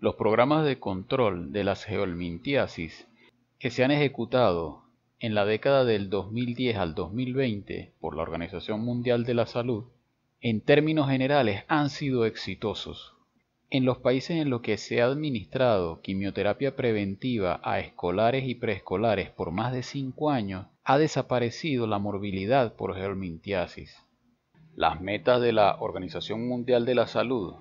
los programas de control de la geomintiasis que se han ejecutado en la década del 2010 al 2020 por la Organización Mundial de la Salud, en términos generales han sido exitosos. En los países en los que se ha administrado quimioterapia preventiva a escolares y preescolares por más de 5 años, ha desaparecido la morbilidad por geomintiasis. Las metas de la Organización Mundial de la Salud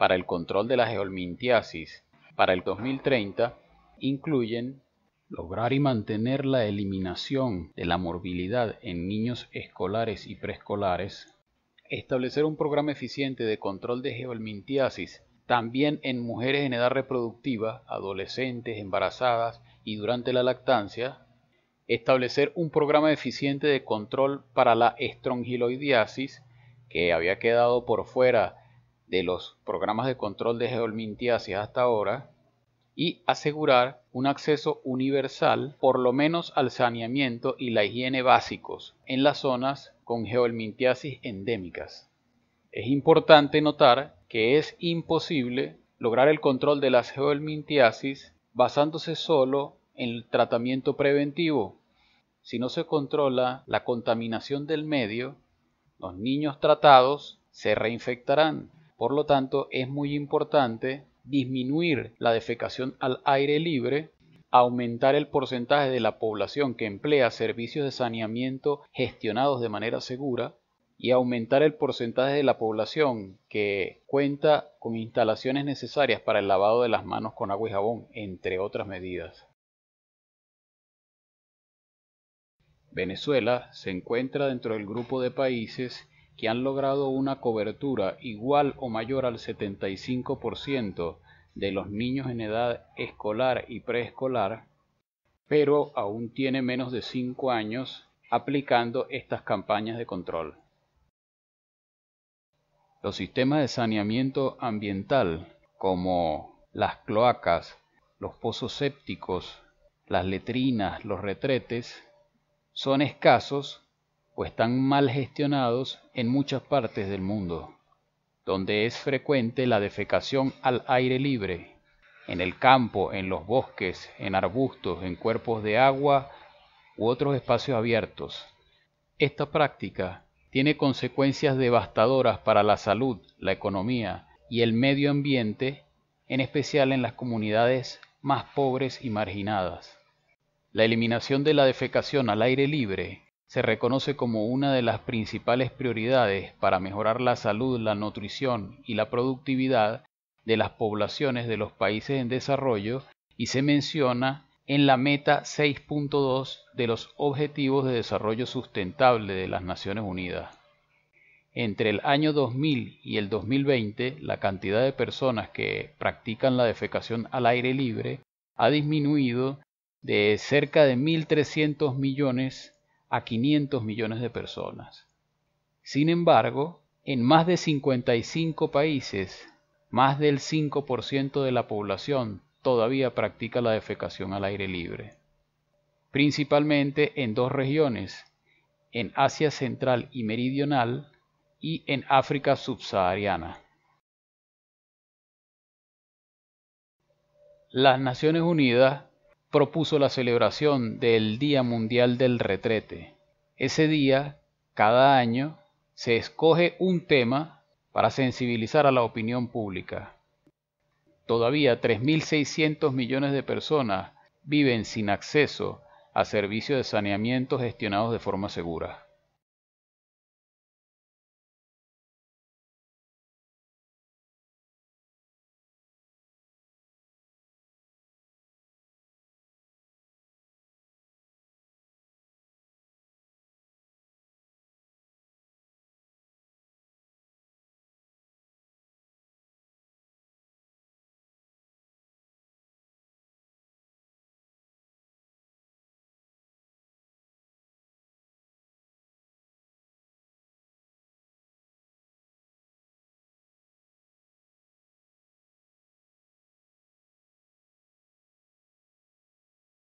para el control de la geolmintiasis para el 2030 incluyen lograr y mantener la eliminación de la morbilidad en niños escolares y preescolares, establecer un programa eficiente de control de geolmintiasis, también en mujeres en edad reproductiva, adolescentes, embarazadas y durante la lactancia, establecer un programa eficiente de control para la estrongiloidiasis, que había quedado por fuera de los programas de control de geolmintiasis hasta ahora y asegurar un acceso universal por lo menos al saneamiento y la higiene básicos en las zonas con geolmintiasis endémicas. Es importante notar que es imposible lograr el control de las geolmintiasis basándose solo en el tratamiento preventivo. Si no se controla la contaminación del medio, los niños tratados se reinfectarán por lo tanto, es muy importante disminuir la defecación al aire libre, aumentar el porcentaje de la población que emplea servicios de saneamiento gestionados de manera segura y aumentar el porcentaje de la población que cuenta con instalaciones necesarias para el lavado de las manos con agua y jabón, entre otras medidas. Venezuela se encuentra dentro del grupo de países que han logrado una cobertura igual o mayor al 75% de los niños en edad escolar y preescolar, pero aún tiene menos de 5 años aplicando estas campañas de control. Los sistemas de saneamiento ambiental, como las cloacas, los pozos sépticos, las letrinas, los retretes, son escasos están mal gestionados en muchas partes del mundo, donde es frecuente la defecación al aire libre, en el campo, en los bosques, en arbustos, en cuerpos de agua u otros espacios abiertos. Esta práctica tiene consecuencias devastadoras para la salud, la economía y el medio ambiente, en especial en las comunidades más pobres y marginadas. La eliminación de la defecación al aire libre se reconoce como una de las principales prioridades para mejorar la salud, la nutrición y la productividad de las poblaciones de los países en desarrollo y se menciona en la meta 6.2 de los Objetivos de Desarrollo Sustentable de las Naciones Unidas. Entre el año 2000 y el 2020, la cantidad de personas que practican la defecación al aire libre ha disminuido de cerca de 1.300 millones a 500 millones de personas. Sin embargo, en más de 55 países, más del 5% de la población todavía practica la defecación al aire libre, principalmente en dos regiones, en Asia Central y Meridional y en África subsahariana. Las Naciones Unidas propuso la celebración del Día Mundial del Retrete. Ese día, cada año, se escoge un tema para sensibilizar a la opinión pública. Todavía 3.600 millones de personas viven sin acceso a servicios de saneamiento gestionados de forma segura.